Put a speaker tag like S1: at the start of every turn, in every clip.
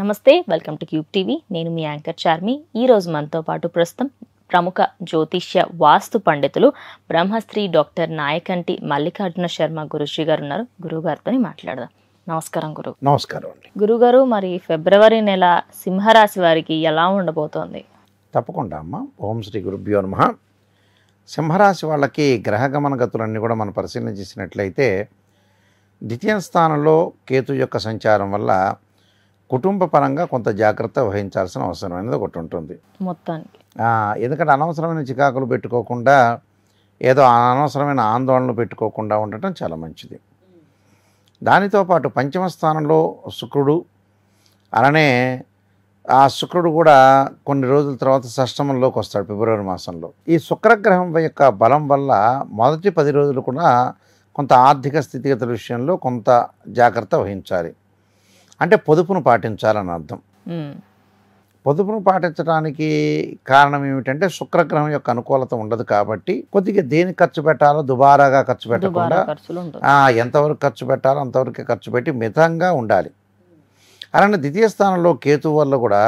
S1: నమస్తే welcome to cube TV నేను మీ anchor Charmi ఈరోజు మనతో పాటు ప్రస్తుతం ప్రముఖ జ్యోతిష్య వాస్తు పండితులు బ్రహ్మశ్రీ డాక్టర్ నాయకంటి మల్లికార్జున శర్మ గురుజీ గారు ఉన్నారు గురువుగారితో మాట్లాడదాం నమస్కారం గురువు నమస్కారం అండి గురుగారు మరి ఫిబ్రవరి నెల సింహరాశి వారికి ఎలా ఉండబోతోంది తప్పకుండా అమ్మ ఓం శ్రీ గురుభ్యో నమ సింహరాశి వాళ్ళకి గ్రహ గమన గతులన్నీ కూడా మనం పరిశీలన చేసినట్లయితే ద్వితీయ స్థానంలో కేతు యొక్క సంచారం వల్ల కుటుంబ పరంగా కొంత జాగ్రత్త వహించాల్సిన అవసరం అనేది ఒకటి ఉంటుంది మొత్తానికి ఎందుకంటే అనవసరమైన చికాకులు పెట్టుకోకుండా ఏదో అనవసరమైన ఆందోళనలు పెట్టుకోకుండా ఉండటం చాలా మంచిది దానితో పాటు పంచమ స్థానంలో శుక్రుడు అలానే ఆ శుక్రుడు కూడా కొన్ని రోజుల తర్వాత షష్టమంలోకి వస్తాడు ఫిబ్రవరి మాసంలో ఈ శుక్రగ్రహం యొక్క బలం వల్ల మొదటి పది రోజులు కూడా కొంత ఆర్థిక స్థితిగతుల విషయంలో కొంత జాగ్రత్త వహించాలి అంటే పొదుపును పాటించాలని అర్థం పొదుపును పాటించడానికి కారణం ఏమిటంటే శుక్రగ్రహం యొక్క అనుకూలత ఉండదు కాబట్టి కొద్దిగా దేని ఖర్చు పెట్టాలో దుబారాగా ఖర్చు పెట్టకుండా ఎంతవరకు ఖర్చు పెట్టాలో అంతవరకు ఖర్చు పెట్టి మితంగా ఉండాలి అలానే ద్వితీయ స్థానంలో కేతు వల్ల కూడా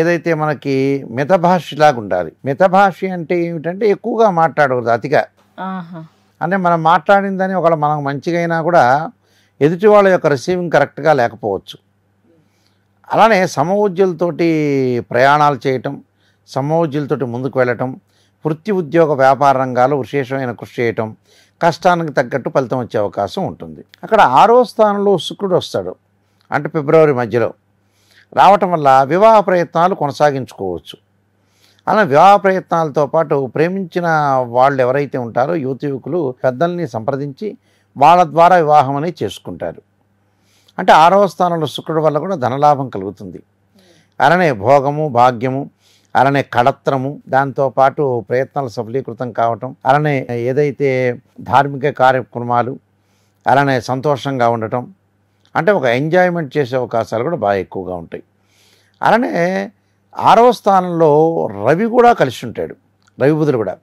S1: ఏదైతే మనకి మితభాషిలాగా ఉండాలి మితభాషి అంటే ఏమిటంటే ఎక్కువగా మాట్లాడకూడదు అతిగా అంటే మనం మాట్లాడిందని ఒకవేళ మనం మంచిగా అయినా కూడా ఎదుటి వాళ్ళ యొక్క రిసీవింగ్ కరెక్ట్గా లేకపోవచ్చు అలానే సమవుద్యులతోటి ప్రయాణాలు చేయటం సమవుద్యులతోటి ముందుకు వెళ్ళటం వృత్తి ఉద్యోగ వ్యాపార రంగాలు విశేషమైన కృషి చేయటం కష్టానికి తగ్గట్టు ఫలితం వచ్చే అవకాశం ఉంటుంది అక్కడ ఆరో స్థానంలో శుక్రుడు వస్తాడు అంటే ఫిబ్రవరి మధ్యలో రావటం వల్ల వివాహ ప్రయత్నాలు కొనసాగించుకోవచ్చు అలా వివాహ ప్రయత్నాలతో పాటు ప్రేమించిన వాళ్ళు ఎవరైతే ఉంటారో యువత యువకులు పెద్దల్ని సంప్రదించి వాళ్ళ ద్వారా వివాహం అనేది చేసుకుంటారు అంటే ఆరవ స్థానంలో శుక్రుడు వల్ల కూడా ధనలాభం కలుగుతుంది అలానే భోగము భాగ్యము అలానే కడత్రము దాంతోపాటు ప్రయత్నాలు సఫలీకృతం కావటం అలానే ఏదైతే ధార్మిక కార్యక్రమాలు అలానే సంతోషంగా ఉండటం అంటే ఒక ఎంజాయ్మెంట్ చేసే అవకాశాలు కూడా బాగా ఎక్కువగా ఉంటాయి అలానే ఆరవ స్థానంలో రవి కూడా కలిసి ఉంటాడు రవి బుధుడు కూడా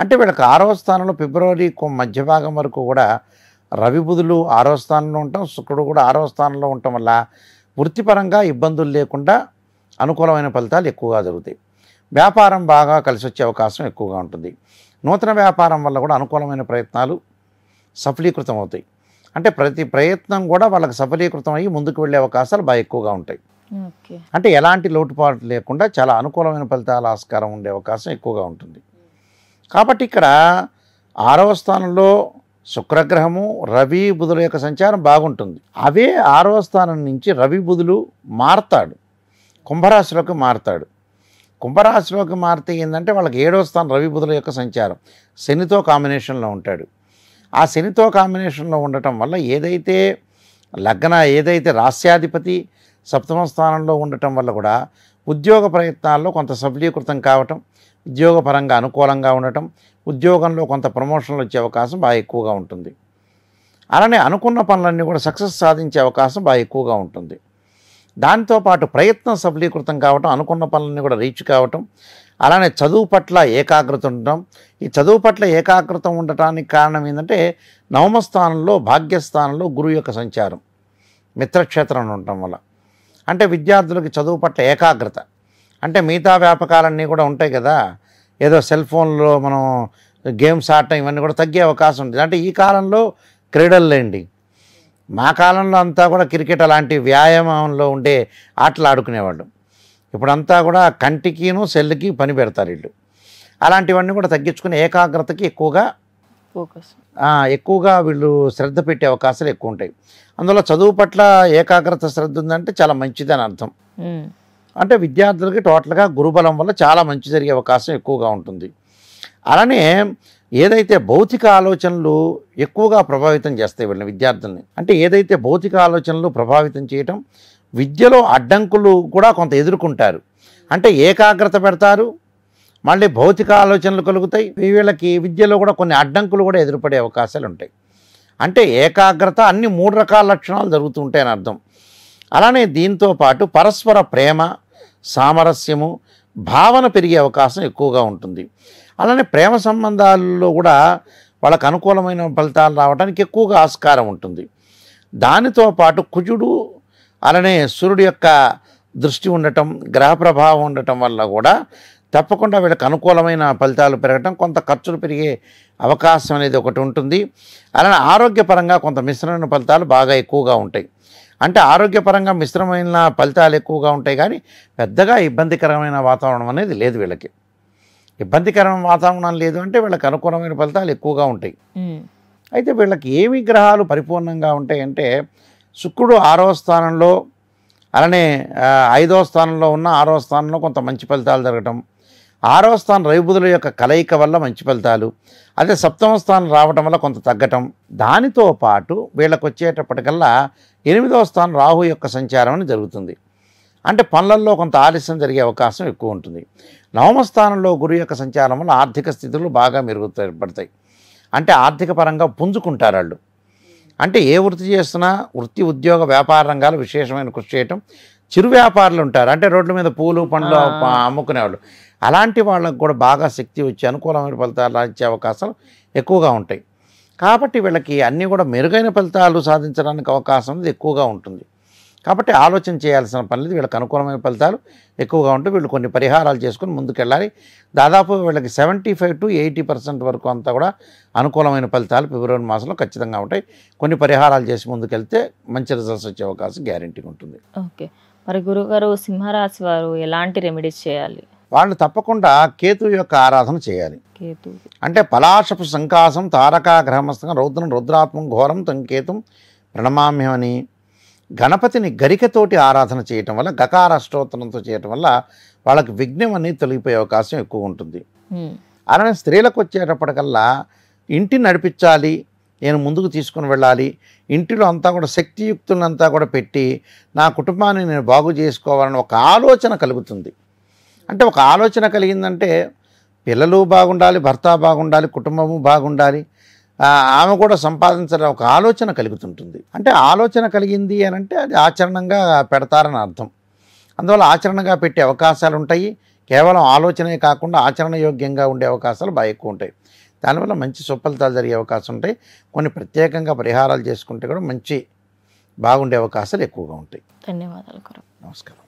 S1: అంటే వీళ్ళకి ఆరవ స్థానంలో ఫిబ్రవరి మధ్య భాగం వరకు కూడా రవి బుధులు ఆరో స్థానంలో ఉంటాం శుక్రుడు కూడా ఆరో స్థానంలో ఉండటం వల్ల వృత్తిపరంగా ఇబ్బందులు లేకుండా అనుకూలమైన ఫలితాలు ఎక్కువగా జరుగుతాయి వ్యాపారం బాగా కలిసి వచ్చే అవకాశం ఎక్కువగా ఉంటుంది నూతన వ్యాపారం వల్ల కూడా అనుకూలమైన ప్రయత్నాలు సఫలీకృతం అవుతాయి అంటే ప్రతి ప్రయత్నం కూడా వాళ్ళకి సఫలీకృతం అయ్యి ముందుకు వెళ్ళే అవకాశాలు బాగా ఎక్కువగా ఉంటాయి అంటే ఎలాంటి లోటుపాటు లేకుండా చాలా అనుకూలమైన ఫలితాల ఆస్కారం ఉండే అవకాశం ఎక్కువగా ఉంటుంది కాబట్టి ఇక్కడ ఆరవ స్థానంలో శుక్రగ్రహము రవి బుధుల యొక్క సంచారం బాగుంటుంది అవే ఆరో స్థానం నుంచి రవి బుధులు మారతాడు కుంభరాశిలోకి మారతాడు కుంభరాశిలోకి మారితే ఏంటంటే వాళ్ళకి ఏడో స్థానం రవి బుధుల యొక్క సంచారం శనితో కాంబినేషన్లో ఉంటాడు ఆ శనితో కాంబినేషన్లో ఉండటం వల్ల ఏదైతే లగ్న ఏదైతే రాస్యాధిపతి సప్తమ స్థానంలో ఉండటం వల్ల కూడా ఉద్యోగ ప్రయత్నాల్లో కొంత సఫలీకృతం కావటం ఉద్యోగపరంగా అనుకూలంగా ఉండటం ఉద్యోగంలో కొంత ప్రమోషన్లు వచ్చే అవకాశం బాగా ఎక్కువగా ఉంటుంది అలానే అనుకున్న పనులన్నీ కూడా సక్సెస్ సాధించే అవకాశం బాగా ఎక్కువగా ఉంటుంది దాంతోపాటు ప్రయత్నం సఫలీకృతం కావటం అనుకున్న పనులన్నీ కూడా రీచ్ కావటం అలానే చదువు పట్ల ఏకాగ్రత ఉండటం ఈ చదువు పట్ల ఏకాగ్రత ఉండటానికి కారణం ఏంటంటే నవమస్థానంలో భాగ్యస్థానంలో గురువు యొక్క సంచారం మిత్రక్షేత్రం ఉండటం వల్ల అంటే విద్యార్థులకి చదువు పట్ల ఏకాగ్రత అంటే మిగతా వ్యాపకాలన్నీ కూడా ఉంటాయి కదా ఏదో సెల్ ఫోన్లో మనం గేమ్స్ ఆడటం ఇవన్నీ కూడా తగ్గే అవకాశం ఉంటుంది అంటే ఈ కాలంలో క్రీడలు లేండి మా కాలంలో అంతా కూడా క్రికెట్ అలాంటి వ్యాయామంలో ఉండే ఆటలు ఆడుకునేవాళ్ళు ఇప్పుడంతా కూడా కంటికిను సెల్కి పని పెడతారు వీళ్ళు అలాంటివన్నీ కూడా తగ్గించుకుని ఏకాగ్రతకి ఎక్కువగా ఎక్కువగా వీళ్ళు శ్రద్ధ పెట్టే అవకాశాలు ఎక్కువ ఉంటాయి అందులో చదువు పట్ల ఏకాగ్రత శ్రద్ధ ఉందంటే చాలా మంచిదని అర్థం అంటే విద్యార్థులకి టోటల్గా గురుబలం వల్ల చాలా మంచి జరిగే అవకాశం ఎక్కువగా ఉంటుంది అలానే ఏదైతే భౌతిక ఆలోచనలు ఎక్కువగా ప్రభావితం చేస్తాయి వీళ్ళని విద్యార్థుల్ని అంటే ఏదైతే భౌతిక ఆలోచనలు ప్రభావితం చేయటం విద్యలో అడ్డంకులు కూడా కొంత ఎదుర్కొంటారు అంటే ఏకాగ్రత పెడతారు మళ్ళీ భౌతిక ఆలోచనలు కలుగుతాయి వీళ్ళకి విద్యలో కూడా కొన్ని అడ్డంకులు కూడా ఎదురుపడే అవకాశాలు ఉంటాయి అంటే ఏకాగ్రత అన్ని మూడు రకాల లక్షణాలు జరుగుతుంటాయని అర్థం అలానే దీంతో పాటు పరస్పర ప్రేమ సామరస్యము భావన పెరిగే అవకాశం ఎక్కువగా ఉంటుంది అలానే ప్రేమ సంబంధాల్లో కూడా వాళ్ళకు అనుకూలమైన ఫలితాలు రావడానికి ఎక్కువగా ఆస్కారం ఉంటుంది దానితో పాటు కుజుడు అలానే సూర్యుడు యొక్క దృష్టి ఉండటం గ్రహ ప్రభావం ఉండటం వల్ల కూడా తప్పకుండా వీళ్ళకి అనుకూలమైన ఫలితాలు పెరగటం కొంత ఖర్చులు పెరిగే అవకాశం అనేది ఒకటి ఉంటుంది అలానే ఆరోగ్యపరంగా కొంత మిశ్రమైన ఫలితాలు బాగా ఎక్కువగా ఉంటాయి అంటే ఆరోగ్యపరంగా మిశ్రమైన ఫలితాలు ఎక్కువగా ఉంటాయి కానీ పెద్దగా ఇబ్బందికరమైన వాతావరణం అనేది లేదు వీళ్ళకి ఇబ్బందికరమైన వాతావరణం లేదు అంటే వీళ్ళకి అనుకూలమైన ఫలితాలు ఎక్కువగా ఉంటాయి అయితే వీళ్ళకి ఏమి గ్రహాలు పరిపూర్ణంగా ఉంటాయంటే శుక్రుడు ఆరో స్థానంలో అలానే ఐదో స్థానంలో ఉన్న ఆరో స్థానంలో కొంత మంచి ఫలితాలు జరగటం ఆరవ స్థానం రవిబుధుల యొక్క కలయిక వల్ల మంచి ఫలితాలు అదే సప్తమ స్థానం రావటం వల్ల కొంత తగ్గటం దానితో పాటు వీళ్ళకు వచ్చేటప్పటికల్లా ఎనిమిదవ స్థానం రాహు యొక్క సంచారం అని జరుగుతుంది అంటే పనులలో కొంత ఆలస్యం జరిగే అవకాశం ఎక్కువ ఉంటుంది నవమ స్థానంలో గురు యొక్క సంచారం వల్ల ఆర్థిక స్థితులు బాగా మెరుగుతాయి పడతాయి అంటే ఆర్థిక పరంగా పుంజుకుంటారు వాళ్ళు అంటే ఏ వృత్తి చేస్తున్నా వృత్తి ఉద్యోగ వ్యాపార రంగాలు విశేషమైన కృషి చేయటం చిరు వ్యాపారులు ఉంటారు అంటే రోడ్ల మీద పూలు పండ్లు అమ్ముకునేవాళ్ళు అలాంటి వాళ్ళకు కూడా బాగా శక్తి వచ్చి అనుకూలమైన ఫలితాలు ఇచ్చే అవకాశాలు ఎక్కువగా ఉంటాయి కాబట్టి వీళ్ళకి అన్నీ కూడా మెరుగైన ఫలితాలు సాధించడానికి అవకాశం అనేది ఎక్కువగా ఉంటుంది కాబట్టి ఆలోచన చేయాల్సిన పని లేదు వీళ్ళకి అనుకూలమైన ఫలితాలు ఎక్కువగా ఉంటాయి వీళ్ళు కొన్ని పరిహారాలు చేసుకుని ముందుకెళ్ళాలి దాదాపు వీళ్ళకి seventy five to eighty percent వరకు అంతా కూడా అనుకూలమైన ఫలితాలు ఫిబ్రవరి మాసంలో ఖచ్చితంగా ఉంటాయి కొన్ని పరిహారాలు చేసి ముందుకెళ్తే మంచి రిజల్ట్స్ వచ్చే అవకాశం గ్యారంటీగా ఉంటుంది ఓకే మరి గురుగారు సింహరాశి వారు ఎలాంటి రెమెడీస్ చేయాలి వాళ్ళు తప్పకుండా కేతు యొక్క ఆరాధన చేయాలి కేతు అంటే పలాశపు సంకాసం తారకా గ్రహమస్తం రౌద్రం రుద్రాత్మం ఘోరం తంకేతం ప్రణమామ్యమని గణపతిని గరికతోటి ఆరాధన చేయటం వల్ల గకార అష్టోత్తరంతో చేయటం వల్ల వాళ్ళకి విఘ్నం అనేది తొలగిపోయే అవకాశం ఎక్కువ ఉంటుంది అలానే స్త్రీలకు వచ్చేటప్పటికల్లా ఇంటిని నడిపించాలి నేను ముందుకు తీసుకుని వెళ్ళాలి ఇంటిలో అంతా కూడా శక్తియుక్తులంతా కూడా పెట్టి నా కుటుంబాన్ని నేను బాగు చేసుకోవాలని ఒక ఆలోచన కలుగుతుంది అంటే ఒక ఆలోచన కలిగిందంటే పిల్లలు బాగుండాలి భర్త బాగుండాలి కుటుంబము బాగుండాలి ఆమె కూడా సంపాదించడం ఒక ఆలోచన కలుగుతుంటుంది అంటే ఆలోచన కలిగింది అని అంటే అది ఆచరణంగా పెడతారని అర్థం అందువల్ల ఆచరణగా పెట్టే అవకాశాలు ఉంటాయి కేవలం ఆలోచనే కాకుండా ఆచరణ యోగ్యంగా ఉండే అవకాశాలు బాగా ఎక్కువ ఉంటాయి దానివల్ల మంచి సుఫలితాలు జరిగే అవకాశం ఉంటాయి కొన్ని ప్రత్యేకంగా పరిహారాలు చేసుకుంటే కూడా మంచి బాగుండే అవకాశాలు ఎక్కువగా ఉంటాయి ధన్యవాదాలు నమస్కారం